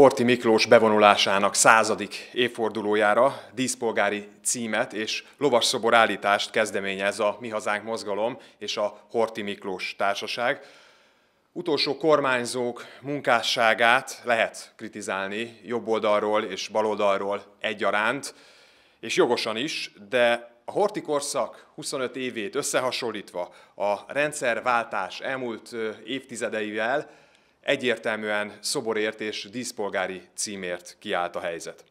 Horti Miklós bevonulásának századik évfordulójára díszpolgári címet és lovasszobor állítást kezdeményez a Mi Hazánk Mozgalom és a Horti Miklós Társaság. Utolsó kormányzók munkásságát lehet kritizálni jobb oldalról és baloldalról egyaránt, és jogosan is, de a Horti korszak 25 évét összehasonlítva a rendszerváltás elmúlt évtizedeivel egyértelműen szoborért és díszpolgári címért kiállt a helyzet.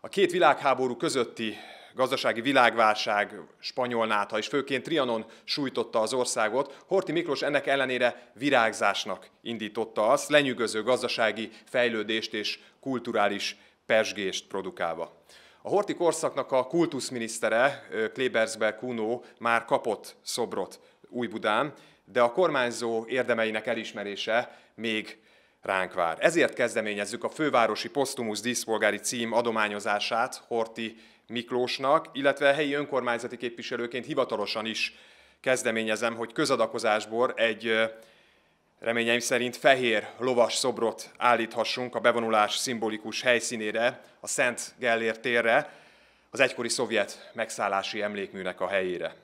A két világháború közötti gazdasági világválság, spanyol nátha és főként Trianon sújtotta az országot, Horti Miklós ennek ellenére virágzásnak indította azt, lenyűgöző gazdasági fejlődést és kulturális persgést produkálva. A Horti korszaknak a kultuszminisztere, Klebersberg Kuno már kapott szobrot Újbudán, de a kormányzó érdemeinek elismerése még ránk vár. Ezért kezdeményezzük a fővárosi posztumusz díszpolgári cím adományozását Horti Miklósnak, illetve a helyi önkormányzati képviselőként hivatalosan is kezdeményezem, hogy közadakozásból egy reményeim szerint fehér lovas szobrot állíthassunk a bevonulás szimbolikus helyszínére, a Szent Gellér térre, az egykori szovjet megszállási emlékműnek a helyére.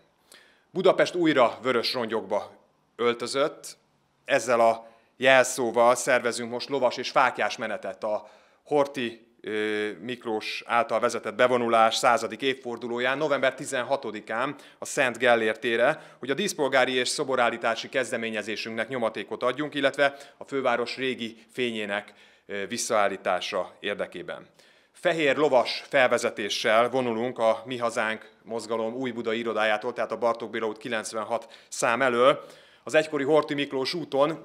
Budapest újra vörös rongyokba öltözött. Ezzel a jelszóval szervezünk most lovas és fákjás menetet a Horti Miklós által vezetett bevonulás századik évfordulóján, november 16-án a Szent Gellértére, tére, hogy a díszpolgári és szoborállítási kezdeményezésünknek nyomatékot adjunk, illetve a főváros régi fényének visszaállítása érdekében. Fehér lovas felvezetéssel vonulunk a Mi Hazánk mozgalom új budai irodájától, tehát a Bartók Béla út 96 szám elől, az egykori Horti Miklós úton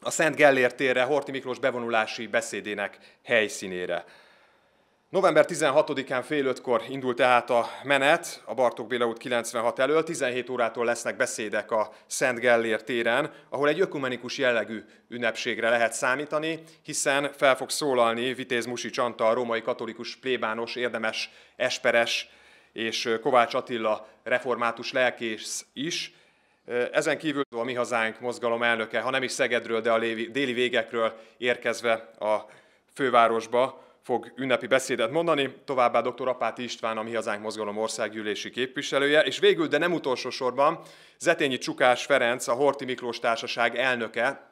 a Szent Gellért térre Horti Miklós bevonulási beszédének helyszínére. November 16-án fél ötkor indult tehát a menet a Bartók Béla út 96 elől. 17 órától lesznek beszédek a Szent Gellér téren, ahol egy ökumenikus jellegű ünnepségre lehet számítani, hiszen fel fog szólalni Vitéz Musi Csanta, a római katolikus plébános, érdemes, esperes és Kovács Attila református lelkész is, ezen kívül a Mi Hazánk mozgalom elnöke, ha nem is Szegedről, de a déli végekről érkezve a fővárosba fog ünnepi beszédet mondani, továbbá dr. Apáti István, a Mi Hazánk Mozgalom országgyűlési képviselője, és végül, de nem utolsó sorban, Zetényi Csukás Ferenc, a Horti Miklós Társaság elnöke,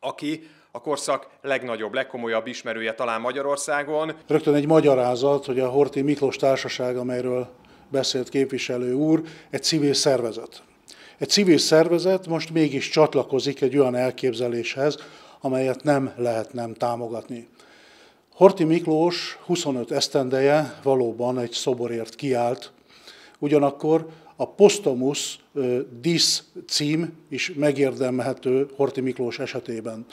aki a korszak legnagyobb, legkomolyabb ismerője talán Magyarországon. Rögtön egy magyarázat, hogy a Horti Miklós Társaság, amelyről beszélt képviselő úr, egy civil szervezet. Egy civil szervezet most mégis csatlakozik egy olyan elképzeléshez, amelyet nem lehet nem támogatni. Horti Miklós 25 esztendeje valóban egy szoborért kiállt, ugyanakkor a Postomus disz cím is megérdemelhető Horti Miklós esetében.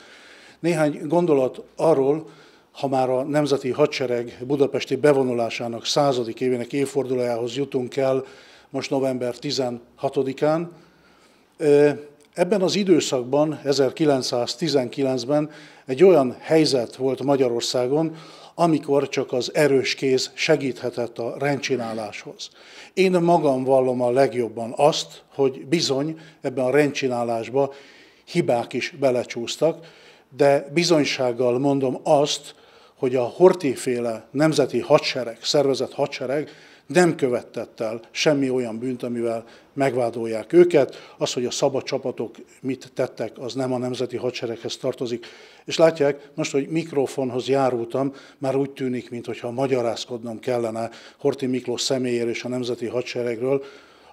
Néhány gondolat arról, ha már a Nemzeti Hadsereg budapesti bevonulásának századik évének évfordulójához jutunk el most november 16-án, Ebben az időszakban, 1919-ben egy olyan helyzet volt Magyarországon, amikor csak az erős kéz segíthetett a rendcsináláshoz. Én magam vallom a legjobban azt, hogy bizony ebben a rendcsinálásba hibák is belecsúsztak, de bizonysággal mondom azt, hogy a hortiféle nemzeti hadsereg, szervezett hadsereg nem követett el semmi olyan bűnt, amivel megvádolják őket. Az, hogy a szabad csapatok mit tettek, az nem a nemzeti hadsereghez tartozik. És látják, most, hogy mikrofonhoz járultam, már úgy tűnik, mintha magyarázkodnom kellene Horti Miklós személyéről és a nemzeti hadseregről.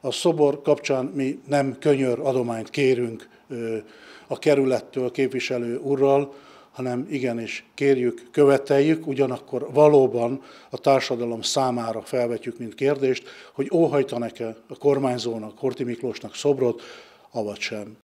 A szobor kapcsán mi nem könyör adományt kérünk a kerülettől képviselő urral, hanem igenis kérjük, követeljük, ugyanakkor valóban a társadalom számára felvetjük, mint kérdést, hogy óhajtanak-e a kormányzónak, Horti Miklósnak szobrot, avagy sem.